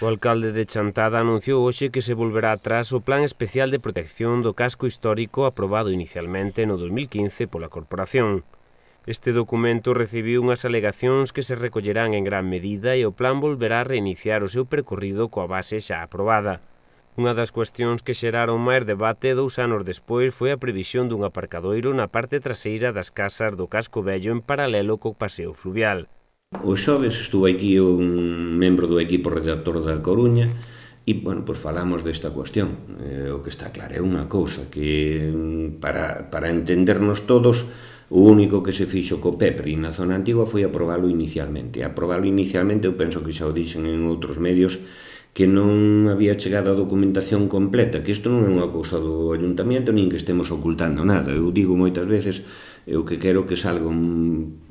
O alcalde de Chantada anunciou hoxe que se volverá atrás o Plan Especial de Protección do Casco Histórico aprobado inicialmente no 2015 pola Corporación. Este documento recibiu unhas alegacións que se recollerán en gran medida e o plan volverá a reiniciar o seu percorrido coa base xa aprobada. Unha das cuestións que xeraron máis debate dous anos despois foi a previsión dun aparcadoiro na parte traseira das casas do Casco Vello en paralelo co paseo fluvial. O xoves estuvo aquí un membro do equipo redactor da Coruña e, bueno, pois falamos desta cuestión. Eh, o que está claro é unha cousa que mm, para, para entendernos todos O único que se fixo co PEPRI na zona antigua foi aprobalo inicialmente. Aprobalo inicialmente, eu penso que xa o dixen en outros medios, que non había chegado a documentación completa, que isto non é unha cousa do ayuntamiento nin que estemos ocultando nada. Eu digo moitas veces eu que quero que salga un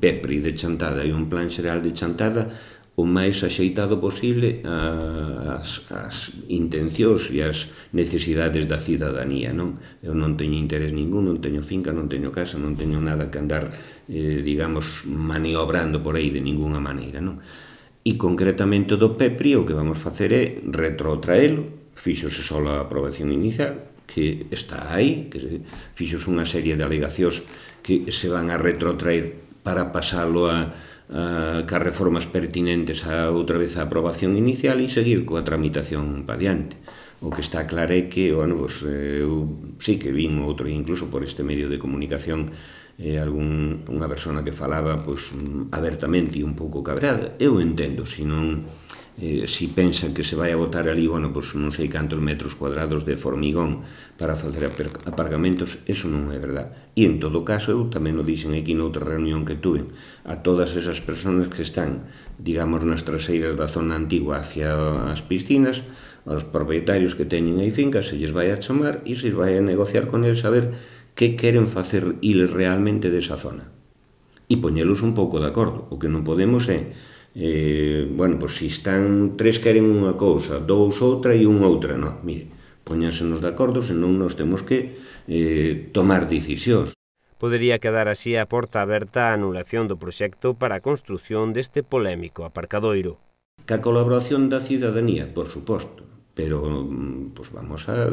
PEPRI de chantada e un plan xeral de chantada o máis axeitado posible ás, ás intencións e as necesidades da cidadanía, non? Eu non teño interés ningún, non teño finca, non teño casa, non teño nada que andar, eh, digamos, maniobrando por aí de ninguna maneira, non? E concretamente do PEPRI o que vamos facer é retrotraelo, fixose só a aprobación inicial, que está aí, que fixos unha serie de alegacións que se van a retrotraer para pasalo a, a ca reformas pertinentes a outra vez a aprobación inicial e seguir coa tramitación para diante. O que está claro é que, bueno, pues, eh, eu sí que vin outro, incluso por este medio de comunicación, e eh, algún, unha persona que falaba pois, mm, abertamente e un pouco cabreada. Eu entendo, se non eh, si pensan que se vai a botar ali, bueno, pois non sei cantos metros cuadrados de formigón para facer aparcamentos, eso non é verdad. E en todo caso, eu tamén o dixen aquí noutra reunión que tuve, a todas esas persoas que están, digamos, nas traseiras da zona antigua hacia as piscinas, aos propietarios que teñen aí fincas, se lles vai a chamar e se vai a negociar con eles a ver que queren facer ir realmente desa zona e poñelos un pouco de acordo. O que non podemos é eh, bueno, pois se están tres queren unha cousa, dous outra e unha outra, non, mire, poñásenos de acordo, senón nos temos que eh, tomar decisións. Podería quedar así a porta aberta a anulación do proxecto para a construción deste polémico aparcadoiro. Ca colaboración da cidadanía, por suposto, pero mm, pues pois vamos a,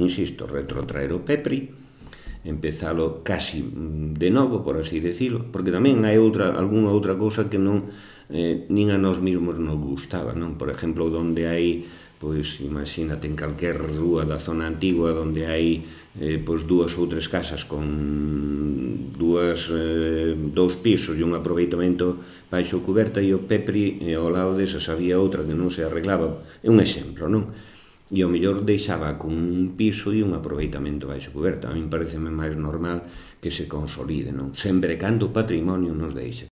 insisto, retrotraer o PEPRI, empezalo casi mm, de novo, por así decirlo, porque tamén hai outra, algunha outra cousa que non eh, nin a nós mesmos nos gustaba, non? Por exemplo, onde hai pois imagínate en calquer rúa da zona antigua onde hai eh, pois dúas ou tres casas con dúas eh, dous pisos e un aproveitamento baixo coberta e o Pepri eh, ao lado desas había outra que non se arreglaba. É un exemplo, non? e ao mellor deixaba con un piso e un aproveitamento baixo coberto. A min pareceme máis normal que se consolide, non? Sempre cando o patrimonio nos deixe.